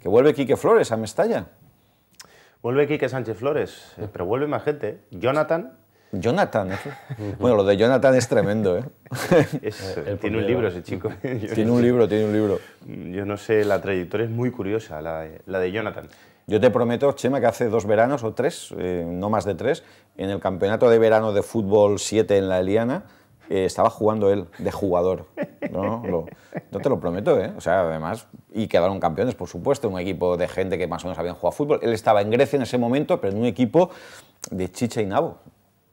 que vuelve Quique Flores a Mestalla. Vuelve Quique Sánchez Flores, eh, pero vuelve más gente. ¿eh? Jonathan. Jonathan. ¿eh? bueno, lo de Jonathan es tremendo. ¿eh? tiene un libro ese chico. tiene un libro, tiene un libro. Mm, yo no sé, la trayectoria es muy curiosa, la, de Jonathan. Yo te prometo, Chema, que hace dos veranos o tres, no más de tres, en el campeonato de verano de fútbol 7 en la Eliana, eh, estaba jugando él de jugador. No, no te lo prometo, ¿eh? O sea, además, y quedaron campeones, por supuesto, un equipo de gente que más o menos habían jugado fútbol. Él estaba en Grecia en ese momento, pero en un equipo de chicha y nabo.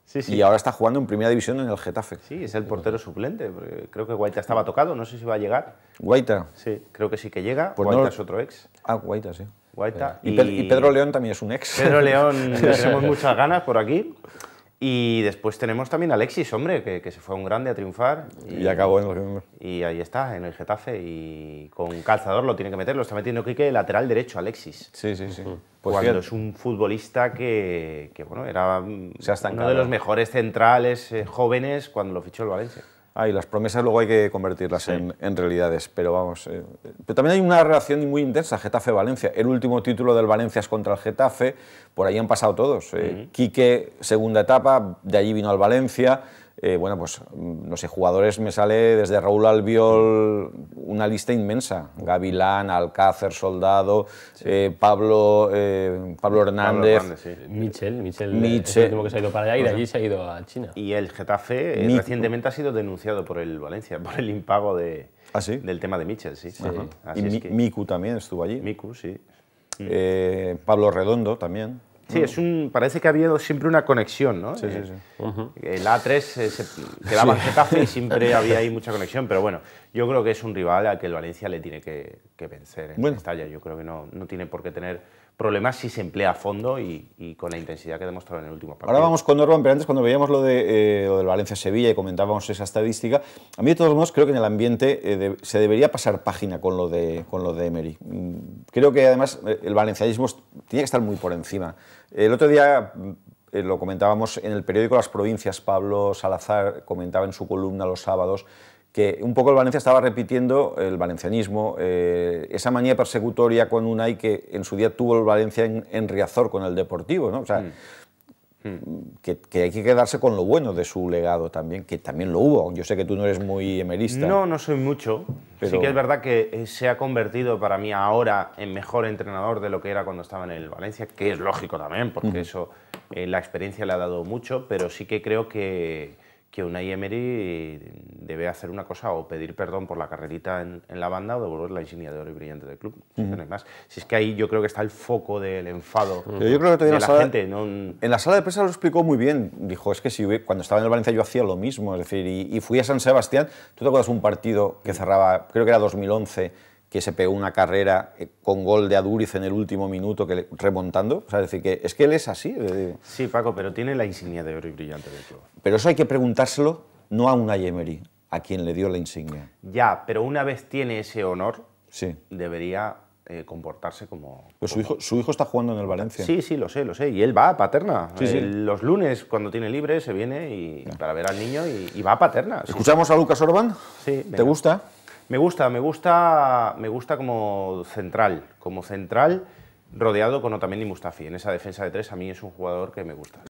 Sí, sí. Y ahora está jugando en primera división en el Getafe. Sí, es el portero suplente. Creo que Guaita estaba tocado, no sé si va a llegar. ¿Guaita? Sí, creo que sí que llega. Pues Guaita es otro ex. Ah, Guaita, sí. Guaita. Y, Pedro León también es un ex. Pedro León, le tenemos muchas ganas por aquí. Y después tenemos también a Alexis, hombre, que, se fue a un grande a triunfar. Y, acabó en el Y ahí está, en el Getafe. Y con calzador lo tiene que meter, lo está metiendo Quique, lateral derecho, Alexis. Sí, sí, sí. pues Cuando es un futbolista que, bueno, era uno de los mejores centrales eh, jóvenes cuando lo fichó el Valencia. Ah, las promesas luego hay que convertirlas en, realidades, pero vamos. Eh, pero también hay una relación muy intensa, Getafe-Valencia. El último título del Valencia es contra el Getafe, por ahí han pasado todos. Eh, Quique, segunda etapa, de allí vino al Valencia, eh, bueno, pues mm, no sé, jugadores me sale desde Raúl Albiol una lista inmensa. Gavilán, Alcácer, Soldado, eh, eh, Pablo, Pablo Hernández. Michel, Michel, último que se ha ido para allá y de pues allí se ha ido a China. Y el Getafe recientemente ha sido denunciado por el Valencia, por el impago de, ah, del tema de Michel, sí. y Miku también estuvo allí. Miku, sí. Pablo Redondo también. Sí, es un, parece que ha habido siempre una conexión, ¿no? Sí, sí, eh, sí. El A3 se quedaba en Getafe y siempre había ahí mucha conexión, pero bueno, yo creo que es un rival al que el Valencia le tiene que, vencer en bueno. Estalla. Yo creo que no, no tiene por qué tener Problemas si se emplea a fondo y, con la intensidad que demostrado en el último partido. Ahora vamos con Orban, pero antes cuando veíamos lo, de, eh, del Valencia-Sevilla y comentábamos esa estadística, a mí de todos modos creo que en el ambiente eh, se debería pasar página con lo, de, con lo de Emery. Mm, creo que además eh, el valencianismo tiene que estar muy por encima. El otro día mm, lo comentábamos en el periódico Las Provincias, Pablo Salazar comentaba en su columna los sábados que un poco el Valencia estaba repitiendo el valencianismo, eh, esa manía persecutoria con Unai que en su día tuvo el Valencia en, Riazor con el Deportivo, ¿no? O sea, mm. Mm. Que, hay que quedarse con lo bueno de su legado también, que también lo hubo. Yo sé que tú no eres muy emerista. No, no soy mucho. Sí que es verdad que eh, se ha convertido para mí ahora en mejor entrenador de lo que era cuando estaba en el Valencia, que es lógico también, porque eso eh, la experiencia le ha dado mucho, pero sí que creo que que una Emery debe hacer una cosa o pedir perdón por la carrerita en, la banda o devolver la insignia de oro y brillante del club. no Si es que ahí yo creo que está el foco del enfado de la, gente. En la sala de prensa lo explicó muy bien. Dijo, es que si cuando estaba en el Valencia yo hacía lo mismo. Es decir, y, y fui a San Sebastián. ¿Tú te acuerdas un partido que cerraba, creo que era 2011? que se pegó una carrera eh, con gol de Aduriz en el último minuto que remontando. O sea, es decir, que es que él es así. Sí, Paco, pero tiene la insignia de oro y brillante del club. Pero eso hay que preguntárselo no a una Yemery, a quien le dio la insignia. Ya, pero una vez tiene ese honor, sí. debería eh, comportarse como... Pues su, Hijo, su hijo está jugando en el Valencia. Sí, sí, lo sé, lo sé. Y él va a Paterna. los lunes, cuando tiene libre, se viene y, para ver al niño y, va a Paterna. ¿Escuchamos a Lucas Orban? Sí. ¿Te gusta? Me gusta, me gusta, me gusta como central, como central rodeado con Otamendi y Mustafi. En esa defensa de tres a mí es un jugador que me gusta.